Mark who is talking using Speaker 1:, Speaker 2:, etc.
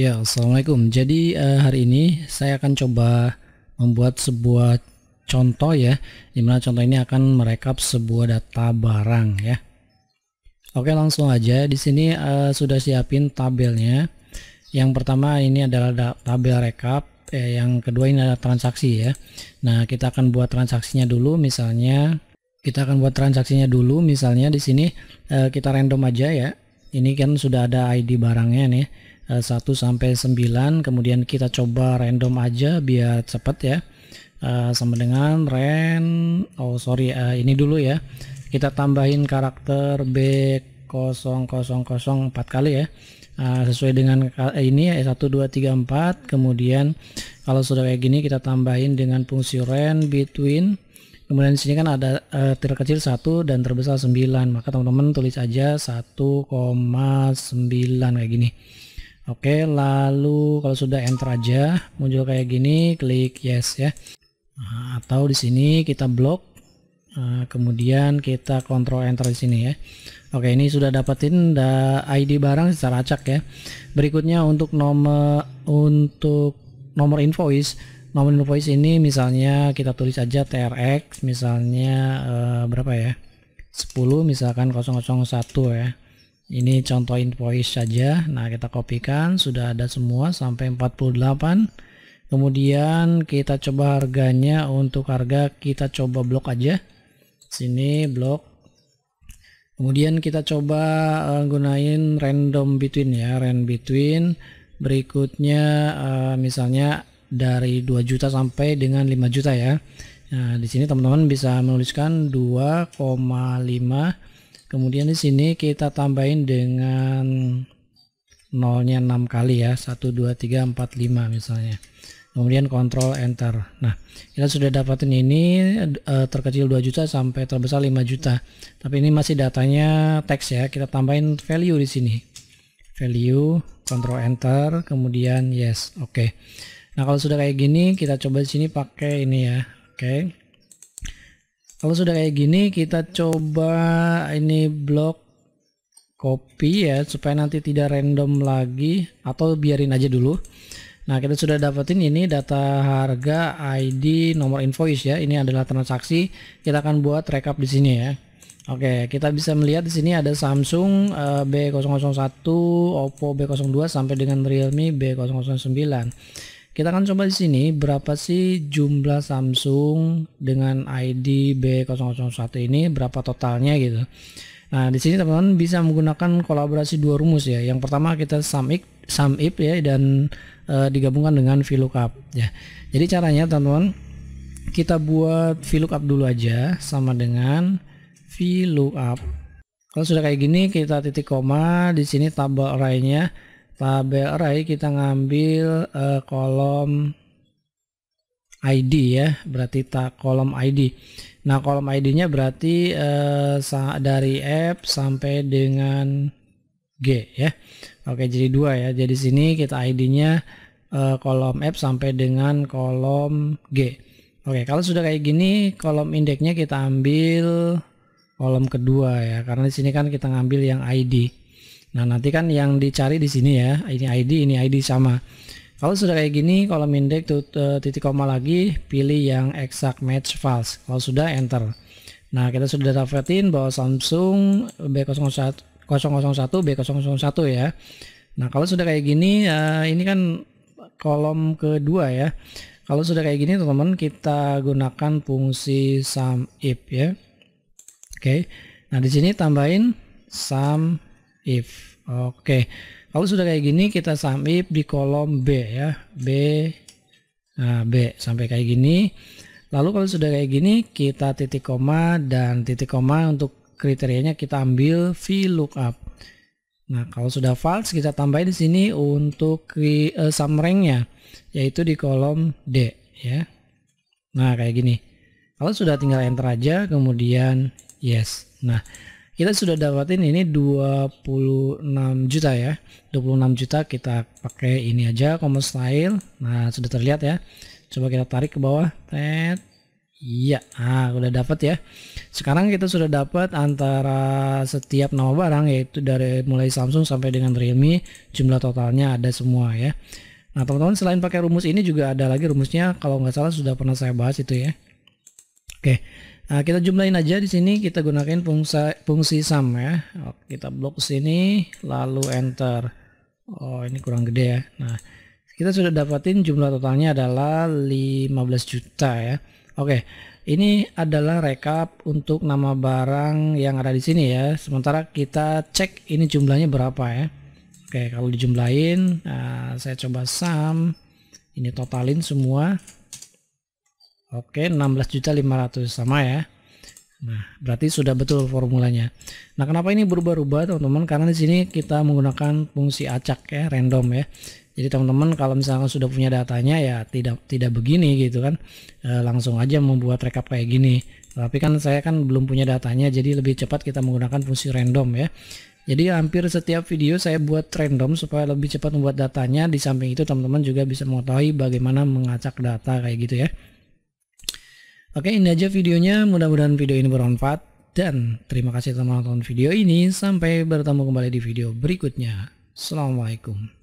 Speaker 1: Ya, assalamualaikum. Jadi uh, hari ini saya akan coba membuat sebuah contoh ya, dimana contoh ini akan merekap sebuah data barang ya. Oke, langsung aja. Di sini uh, sudah siapin tabelnya. Yang pertama ini adalah tabel rekap. Eh, yang kedua ini adalah transaksi ya. Nah, kita akan buat transaksinya dulu. Misalnya kita akan buat transaksinya dulu. Misalnya di sini uh, kita random aja ya. Ini kan sudah ada ID barangnya nih 1 eh, sampai 9 kemudian kita coba random aja biar cepat ya eh, sama dengan ren oh sorry eh, ini dulu ya kita tambahin karakter B0004 kali ya sesuai dengan ini ya 1 2 3 4 kemudian kalau sudah kayak gini kita tambahin dengan fungsi ren between kemudian sini kan ada uh, terkecil 1 dan terbesar 9 maka teman-teman tulis aja 1,9 kayak gini Oke, lalu kalau sudah enter aja muncul kayak gini, klik yes ya. Nah, atau di sini kita blok, nah, kemudian kita kontrol enter di sini ya. Oke, ini sudah dapetin ID barang secara acak ya. Berikutnya untuk nomor untuk nomor invoice, nomor invoice ini misalnya kita tulis aja TRX misalnya eh, berapa ya? 10 misalkan 001 ya ini contoh invoice saja nah kita kopikan sudah ada semua sampai 48 kemudian kita coba harganya untuk harga kita coba blok aja sini blok kemudian kita coba uh, gunain random between ya random between berikutnya uh, misalnya dari 2 juta sampai dengan 5 juta ya nah di sini teman-teman bisa menuliskan 2,5 Kemudian di sini kita tambahin dengan nolnya 6 kali ya 1 2 3 4 5 misalnya kemudian kontrol enter nah kita sudah dapatin ini eh, terkecil 2 juta sampai terbesar 5 juta tapi ini masih datanya teks ya kita tambahin value di sini value kontrol enter kemudian yes oke okay. nah kalau sudah kayak gini kita coba di sini pakai ini ya oke okay kalau sudah kayak gini kita coba ini blok copy ya supaya nanti tidak random lagi atau biarin aja dulu Nah, kita sudah dapetin ini data harga, ID, nomor invoice ya. Ini adalah transaksi. Kita akan buat rekap di sini ya. Oke, kita bisa melihat di sini ada Samsung eh, B001, Oppo B02 sampai dengan Realme B009. Kita akan coba di sini berapa sih jumlah Samsung dengan ID B001 ini berapa totalnya gitu. Nah, di sini teman-teman bisa menggunakan kolaborasi dua rumus ya. Yang pertama kita sum if, ya dan e, digabungkan dengan VLOOKUP ya. Jadi caranya teman-teman kita buat VLOOKUP dulu aja sama dengan VLOOKUP. Kalau sudah kayak gini kita titik koma di sini tabel arraynya Label array kita ngambil uh, kolom ID ya, berarti tak kolom ID. Nah, kolom ID-nya berarti uh, dari F sampai dengan G ya. Oke, jadi dua ya. Jadi sini kita ID-nya uh, eh, kolom F sampai dengan kolom G. Oke, kalau sudah kayak gini, kolom indeksnya kita ambil kolom kedua ya, karena di sini kan kita ngambil yang ID. Nah nanti kan yang dicari di sini ya, ini ID, ini ID sama. Kalau sudah kayak gini, kolom indeks e, titik koma lagi, pilih yang exact match false. Kalau sudah, enter. Nah, kita sudah dapetin bahwa Samsung B001, 001, B001 ya. Nah, kalau sudah kayak gini, e, ini kan kolom kedua ya. Kalau sudah kayak gini, teman-teman, kita gunakan fungsi sum if ya. Oke. Nah, di sini tambahin sum if. Oke. Kalau sudah kayak gini kita samip di kolom B ya. B nah B sampai kayak gini. Lalu kalau sudah kayak gini kita titik koma dan titik koma untuk kriterianya kita ambil VLOOKUP. Nah, kalau sudah false kita tambahin di sini untuk uh, sum rank-nya yaitu di kolom D ya. Nah, kayak gini. Kalau sudah tinggal enter aja kemudian yes. Nah, kita sudah dapatin ini 26 juta ya 26 juta kita pakai ini aja common style nah sudah terlihat ya coba kita tarik ke bawah tet iya ah udah dapat ya sekarang kita sudah dapat antara setiap nama barang yaitu dari mulai Samsung sampai dengan Realme jumlah totalnya ada semua ya nah teman-teman selain pakai rumus ini juga ada lagi rumusnya kalau nggak salah sudah pernah saya bahas itu ya oke Nah, kita jumlahin aja di sini kita gunakan fungsi fungsi sum ya. Oke, kita blok sini lalu enter. Oh, ini kurang gede ya. Nah, kita sudah dapatin jumlah totalnya adalah 15 juta ya. Oke, ini adalah rekap untuk nama barang yang ada di sini ya. Sementara kita cek ini jumlahnya berapa ya. Oke, kalau dijumlahin, nah, saya coba sum, ini totalin semua. Oke, 16.500 sama ya. Nah, berarti sudah betul formulanya. Nah, kenapa ini berubah-ubah, teman-teman? Karena di sini kita menggunakan fungsi acak ya, random ya. Jadi teman-teman kalau misalnya sudah punya datanya ya tidak tidak begini gitu kan. E, langsung aja membuat rekap kayak gini. Tapi kan saya kan belum punya datanya jadi lebih cepat kita menggunakan fungsi random ya. Jadi hampir setiap video saya buat random supaya lebih cepat membuat datanya. Di samping itu teman-teman juga bisa mengetahui bagaimana mengacak data kayak gitu ya. Oke, ini aja videonya. Mudah-mudahan video ini bermanfaat. Dan terima kasih telah menonton video ini. Sampai bertemu kembali di video berikutnya. Assalamualaikum.